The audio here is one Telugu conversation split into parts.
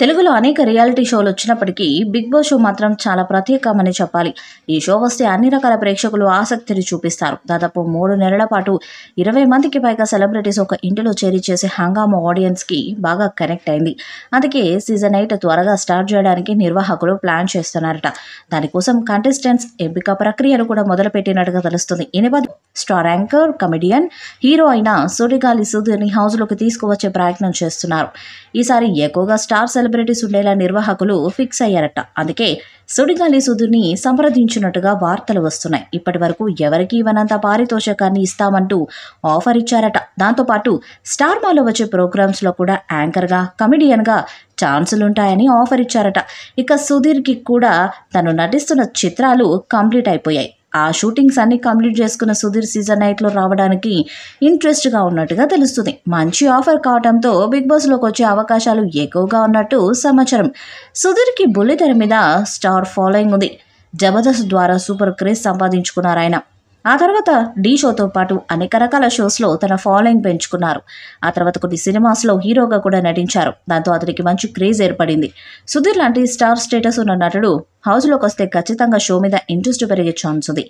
తెలుగులో అనేక రియాలిటీ షోలు వచ్చినప్పటికీ బిగ్ బాస్ షో మాత్రం చాలా ప్రత్యేకమని చెప్పాలి ఈ షో వస్తే అన్ని రకాల ప్రేక్షకులు ఆసక్తిని చూపిస్తారు దాదాపు మూడు నెలల పాటు ఇరవై మందికి పైగా సెలబ్రిటీస్ ఒక ఇంటిలో చేరి చేసే హంగామా ఆడియన్స్కి బాగా కనెక్ట్ అయింది అందుకే సీజన్ ఎయిట్ త్వరగా స్టార్ట్ చేయడానికి నిర్వాహకులు ప్లాన్ చేస్తున్నారట దానికోసం కంటెస్టెంట్స్ ఎంపిక ప్రక్రియను కూడా మొదలుపెట్టినట్టుగా తెలుస్తుంది స్టార్ యాంకర్ కమెడియన్ హీరో అయిన సూర్యగాలి సుధీర్ని హౌస్లోకి తీసుకువచ్చే ప్రయత్నం చేస్తున్నారు ఈసారి ఎక్కువగా స్టార్ సెలబ్రిటీ సెలబ్రిటీస్ ఉండేలా నిర్వాహకులు ఫిక్స్ అయ్యారట అందుకే సుడిగాలి సుధుని సంప్రదించినట్టుగా వార్తలు వస్తున్నాయి ఇప్పటి వరకు ఎవరికి ఇవ్వనంత పారితోషకాన్ని ఇస్తామంటూ ఆఫర్ ఇచ్చారట దాంతోపాటు స్టార్ మాలో వచ్చే ప్రోగ్రామ్స్ లో కూడా యాంకర్గా కమెడియన్గా ఛాన్సులుంటాయని ఆఫర్ ఇచ్చారట ఇక సుధీర్కి కూడా తను నటిస్తున్న చిత్రాలు కంప్లీట్ అయిపోయాయి ఆ షూటింగ్స్ అన్ని కంప్లీట్ చేసుకున్న సుధీర్ సీజన్ నైట్లో రావడానికి ఇంట్రెస్ట్గా ఉన్నట్టుగా తెలుస్తుంది మంచి ఆఫర్ కావడంతో బిగ్ బాస్లోకి వచ్చే అవకాశాలు ఎక్కువగా ఉన్నట్టు సమాచారం సుధీర్కి బుల్లితెర మీద స్టార్ ఫాలోయింగ్ ఉంది జబర్దస్త్ ద్వారా సూపర్ క్రేజ్ సంపాదించుకున్నారు ఆయన ఆ తర్వాత డీ షోతో పాటు అనేక రకాల షోస్లో తన ఫాలోయింగ్ పెంచుకున్నారు ఆ తర్వాత కొన్ని సినిమాస్లో హీరోగా కూడా నటించారు దాంతో అతనికి మంచి క్రేజ్ ఏర్పడింది సుధీర్ లాంటి స్టార్ స్టేటస్ ఉన్న నటుడు హౌస్లోకి వస్తే ఖచ్చితంగా షో మీద ఇంట్రెస్ట్ పెరిగే ఛాన్స్ ఉంది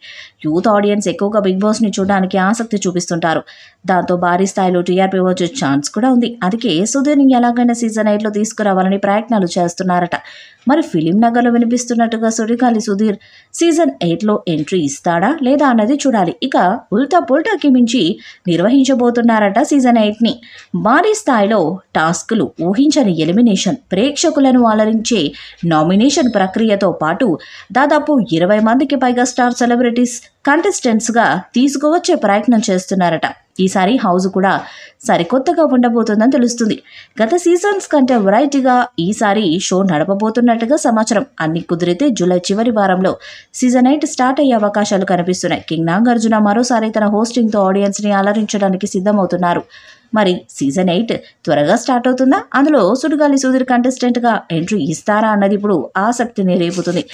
యూత్ ఆడియన్స్ ఎక్కువగా బిగ్ బాస్ని చూడడానికి ఆసక్తి చూపిస్తుంటారు దాంతో భారీ స్థాయిలో టీఆర్పీ వచ్చే ఛాన్స్ కూడా ఉంది అందుకే సుధీర్ని ఎలాగైనా సీజన్ ఎయిట్లో తీసుకురావాలని ప్రయత్నాలు చేస్తున్నారట మరి ఫిలిం నగర్లో వినిపిస్తున్నట్టుగా సుడిగాలి సుధీర్ సీజన్ ఎయిట్లో ఎంట్రీ ఇస్తాడా లేదా అన్నది చూడాలి ఇక ఉల్టా పుల్టాకి మించి నిర్వహించబోతున్నారట సీజన్ ఎయిట్ని భారీ స్థాయిలో టాస్కులు ఊహించని ఎలిమినేషన్ ప్రేక్షకులను అలరించే నామినేషన్ ప్రక్రియతో పాటు దాదాపు ఇరవై మందికి పైగా స్టార్ సెలబ్రిటీస్ కంటెస్టెంట్స్గా తీసుకువచ్చే ప్రయత్నం చేస్తున్నారట ఈసారి హౌస్ కూడా సరికొత్తగా ఉండబోతుందని తెలుస్తుంది గత సీజన్స్ కంటే వెరైటీగా ఈసారి షో నడపబోతున్నట్టుగా సమాచారం అన్ని కుదిరితే జూలై చివరి వారంలో సీజన్ ఎయిట్ స్టార్ట్ అయ్యే అవకాశాలు కనిపిస్తున్నాయి కింగ్ నాగార్జున మరోసారి తన హోస్టింగ్తో ఆడియన్స్ని అలరించడానికి సిద్ధమవుతున్నారు మరి సీజన్ ఎయిట్ త్వరగా స్టార్ట్ అవుతుందా అందులో సుడిగాలి సుధీర్ కంటెస్టెంట్గా ఎంట్రీ ఇస్తారా అన్నది ఇప్పుడు ఆసక్తిని రేపుతుంది